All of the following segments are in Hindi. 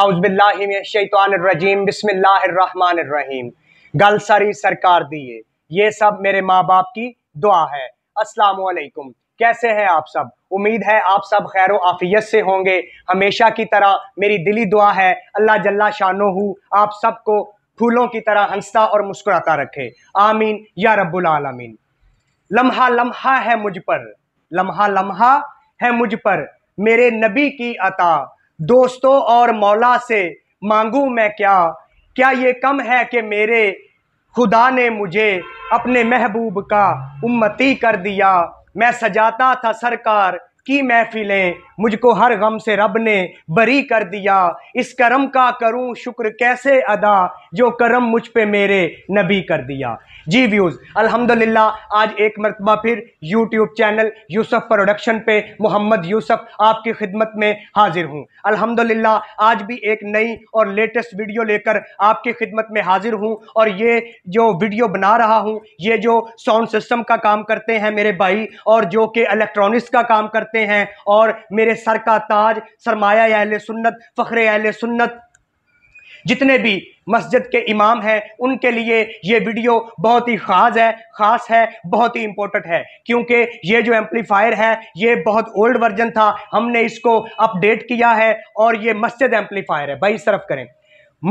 आउज़बिल्लाशैतरजीम बिस्मिल्लाम गल सारी सरकार दिए ये सब मेरे माँ बाप की दुआ है असलकुम कैसे हैं आप सब उम्मीद है आप सब खैर आफियत से होंगे हमेशा की तरह मेरी दिली दुआ है अल्लाह जल्ला शानो आप सबको फूलों की तरह हंसता और मुस्कुराता रखे आमीन या रब्बुल आलमीन लम्हा लम्हा है मुझ पर लम्हा लम्हा है मुझ पर मेरे नबी की अता दोस्तों और मौला से मांगू मैं क्या क्या ये कम है कि मेरे खुदा ने मुझे अपने महबूब का उम्मती कर दिया मैं सजाता था सरकार की महफिलें मुझको हर गम से रब ने बरी कर दिया इस करम का करूं शुक्र कैसे अदा जो करम मुझ पे मेरे नबी कर दिया जी व्यूज़ अल्हम्दुलिल्लाह आज एक मरतबा फिर यूट्यूब चैनल यूसुफ प्रोडक्शन पे मोहम्मद यूसुफ आपकी खिदमत में हाजिर हूँ अल्हम्दुलिल्लाह आज भी एक नई और लेटेस्ट वीडियो लेकर आपकी खिदमत में हाजिर हूँ और ये जो वीडियो बना रहा हूँ ये जो साउंड सिस्टम का काम करते हैं मेरे भाई और जो कि इलेक्ट्रॉनिक्स का काम करते हैं और मेरे मेरे सर का ताज सरमाया अहल सुन्नत फ़खरे अहल सुन्नत जितने भी मस्जिद के इमाम हैं उनके लिए ये वीडियो बहुत ही ख़ास है ख़ास है बहुत ही इम्पोर्टेंट है क्योंकि ये जो एम्पलीफायर है ये बहुत ओल्ड वर्जन था हमने इसको अपडेट किया है और ये मस्जिद एम्पलीफायर है भाई सरफ करें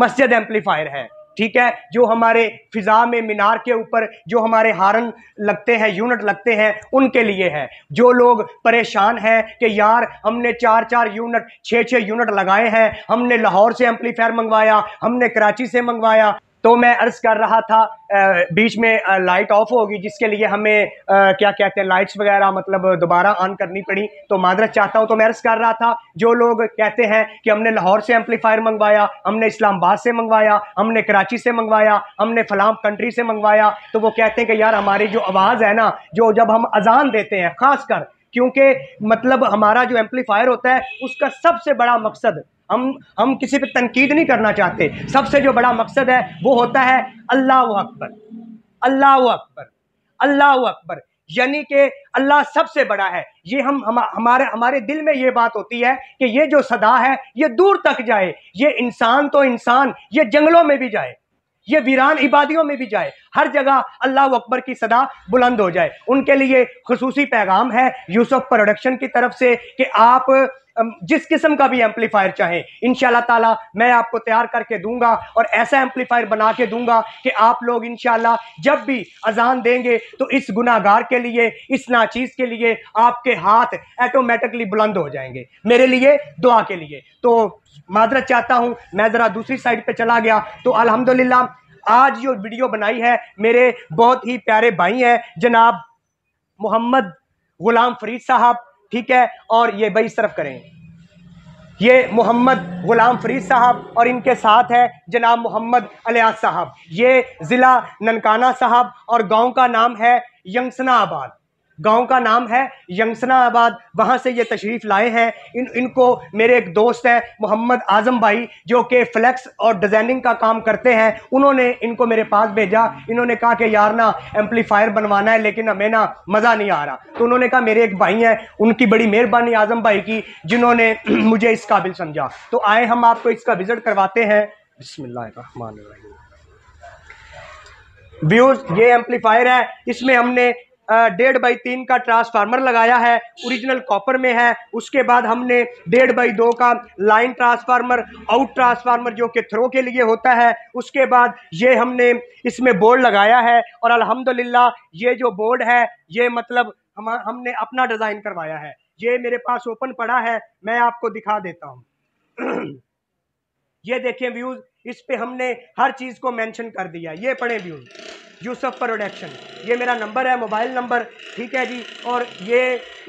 मस्जिद एम्पलीफायर है ठीक है जो हमारे फिज़ा में मीनार के ऊपर जो हमारे हारन लगते हैं यूनिट लगते हैं उनके लिए है जो लोग परेशान हैं कि यार हमने चार चार यूनिट छः छः यूनिट लगाए हैं हमने लाहौर से एम्पलीफायर मंगवाया हमने कराची से मंगवाया तो मैं अर्ज़ कर रहा था बीच में लाइट ऑफ होगी जिसके लिए हमें क्या कहते हैं लाइट्स वगैरह मतलब दोबारा ऑन करनी पड़ी तो मादरत चाहता हूँ तो मैं अर्ज़ कर रहा था जो लोग कहते हैं कि हमने लाहौर से एम्पलीफायर मंगवाया हमने इस्लामाबाद से मंगवाया हमने कराची से मंगवाया हमने फलाम कंट्री से मंगवाया तो वो कहते हैं कि यार हमारी जो आवाज़ है ना जो जब हम अजान देते हैं ख़ास क्योंकि मतलब हमारा जो एम्पलीफायर होता है उसका सबसे बड़ा मकसद हम हम किसी पर तनकीद नहीं करना चाहते सबसे जो बड़ा मकसद है वो होता है अल्लाह अकबर अल्लाह अकबर अल्लाह अकबर यानी कि अल्लाह सबसे बड़ा है ये हम हम हमारे हमारे दिल में ये बात होती है कि ये जो सदा है ये दूर तक जाए ये इंसान तो इंसान ये जंगलों में भी जाए ये वीरान इबादियों में भी जाए हर जगह अल्लाह अकबर की सदा बुलंद हो जाए उनके लिए खसूसी पैगाम है यूसुफ प्रोडक्शन की तरफ से कि आप जिस किस्म का भी एम्पलीफायर चाहें इन ताला मैं आपको तैयार करके दूंगा और ऐसा एम्पलीफायर बना के दूंगा कि आप लोग इन जब भी अजान देंगे तो इस गुनागार के लिए इस नाचीज़ के लिए आपके हाथ ऐटोमेटिकली बुलंद हो जाएंगे मेरे लिए दुआ के लिए तो माजरत चाहता हूँ मैं ज़रा दूसरी साइड पर चला गया तो अलहमदिल्ला आज जो वीडियो बनाई है मेरे बहुत ही प्यारे भाई हैं जनाब मोहम्मद गुलाम फरीद साहब ठीक है और ये भाई सरफ करें ये मोहम्मद गुलाम फरीद साहब और इनके साथ है जनाब मोहम्मद अलियास साहब ये ज़िला ननकाना साहब और गांव का नाम है यंगसना आबाद गांव का नाम है यंगसनाबाद वहाँ से ये तशरीफ़ लाए हैं इन इनको मेरे एक दोस्त हैं मोहम्मद आज़म भाई जो कि फ्लेक्स और डिज़ाइनिंग का काम करते हैं उन्होंने इनको मेरे पास भेजा इन्होंने कहा कि यार ना एम्पलीफायर बनवाना है लेकिन हमें ना मज़ा नहीं आ रहा तो उन्होंने कहा मेरे एक भाई हैं उनकी बड़ी मेहरबानी आज़म भाई की जिन्होंने मुझे इस काबिल समझा तो आए हम आपको इसका विज़िट करवाते हैं बसमिल्लर व्यूज़ ये एम्पलीफायर है इसमें हमने डेढ़ बाई तीन का ट्रांसफार्मर लगाया है ओरिजिनल कॉपर में है उसके बाद हमने डेढ़ बाई दो का लाइन ट्रांसफार्मर आउट ट्रांसफार्मर जो कि थ्रो के लिए होता है उसके बाद ये हमने इसमें बोर्ड लगाया है और अल्हम्दुलिल्लाह ये जो बोर्ड है ये मतलब हम हमने अपना डिज़ाइन करवाया है ये मेरे पास ओपन पड़ा है मैं आपको दिखा देता हूँ ये देखें व्यूज़ इस पर हमने हर चीज़ को मेंशन कर दिया ये पढ़े व्यूज़ यूसुफ प्रोडक्शन ये मेरा नंबर है मोबाइल नंबर ठीक है जी और ये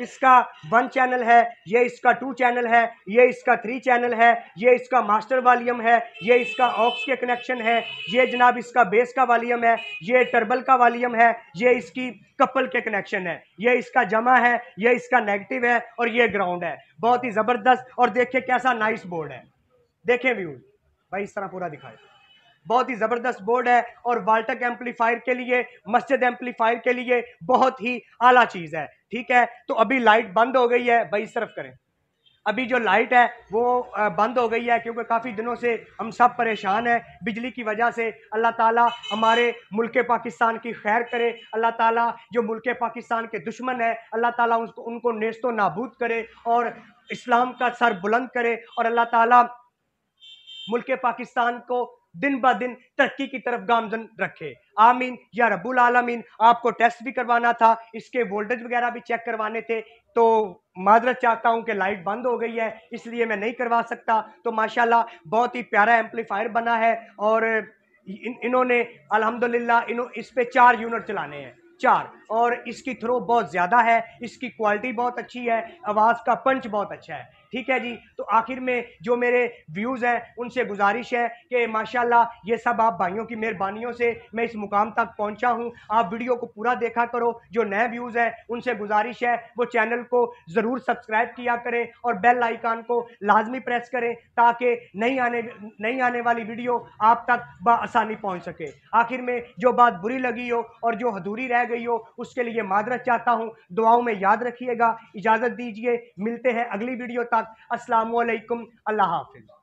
इसका वन चैनल है ये इसका टू चैनल है ये इसका थ्री चैनल है ये इसका मास्टर वॉलीम है ये इसका ऑक्स के कनेक्शन है ये जनाब इसका बेस का वॉलीम है ये टर्बल का वॉलीम है ये इसकी कपल के कनेक्शन है ये इसका जमा है ये इसका नेगेटिव है और ये ग्राउंड है बहुत ही ज़बरदस्त और देखिए कैसा नाइस बोर्ड है देखें व्यूज भाई इस तरह पूरा दिखाए बहुत ही ज़बरदस्त बोर्ड है और वाल्टक एम्पलीफायर के लिए मस्जिद एम्पलीफायर के लिए बहुत ही आला चीज़ है ठीक है तो अभी लाइट बंद हो गई है भाई सर्व करें अभी जो लाइट है वो बंद हो गई है क्योंकि काफ़ी दिनों से हम सब परेशान हैं बिजली की वजह से अल्लाह ताला हमारे मुल्क पाकिस्तान की खैर करे अल्लाह ताला जो मुल्क पाकिस्तान के दुश्मन है अल्लाह ताला उनको उनको नेस्त नाबूद करे और इस्लाम का सर बुलंद करे और अल्लाह ताला मुल्क पाकिस्तान को दिन ब दिन तरक्की की तरफ गामजन रखे आमीन या रबुल आलमीन आपको टेस्ट भी करवाना था इसके वोल्टेज वगैरह भी चेक करवाने थे तो माजरत चाहता हूँ कि लाइट बंद हो गई है इसलिए मैं नहीं करवा सकता तो माशाल्लाह बहुत ही प्यारा एम्पलीफायर बना है और इन, इन्होंने अलहमदिल्ला इन इस पर चार यूनिट चलाने हैं चार और इसकी थ्रो बहुत ज़्यादा है इसकी क्वालिटी बहुत अच्छी है आवाज़ का पंच बहुत अच्छा है ठीक है जी तो आखिर में जो मेरे व्यूज़ हैं उनसे गुजारिश है कि माशाल्लाह ये सब आप भाइयों की मेहरबानियों से मैं इस मुकाम तक पहुंचा हूं आप वीडियो को पूरा देखा करो जो नए व्यूज़ हैं उनसे गुजारिश है वो चैनल को ज़रूर सब्सक्राइब किया करें और बेल आइकान को लाजमी प्रेस करें ताकि नहीं आने नहीं आने वाली वीडियो आप तक बसानी पहुँच सके आखिर में जो बात बुरी लगी हो और जो अधूरी रह गई हो उसके लिए मादरत चाहता हूँ दुआओं में याद रखिएगा इजाज़त दीजिए मिलते हैं अगली वीडियो तक असलकम अल्लाह हाफिज़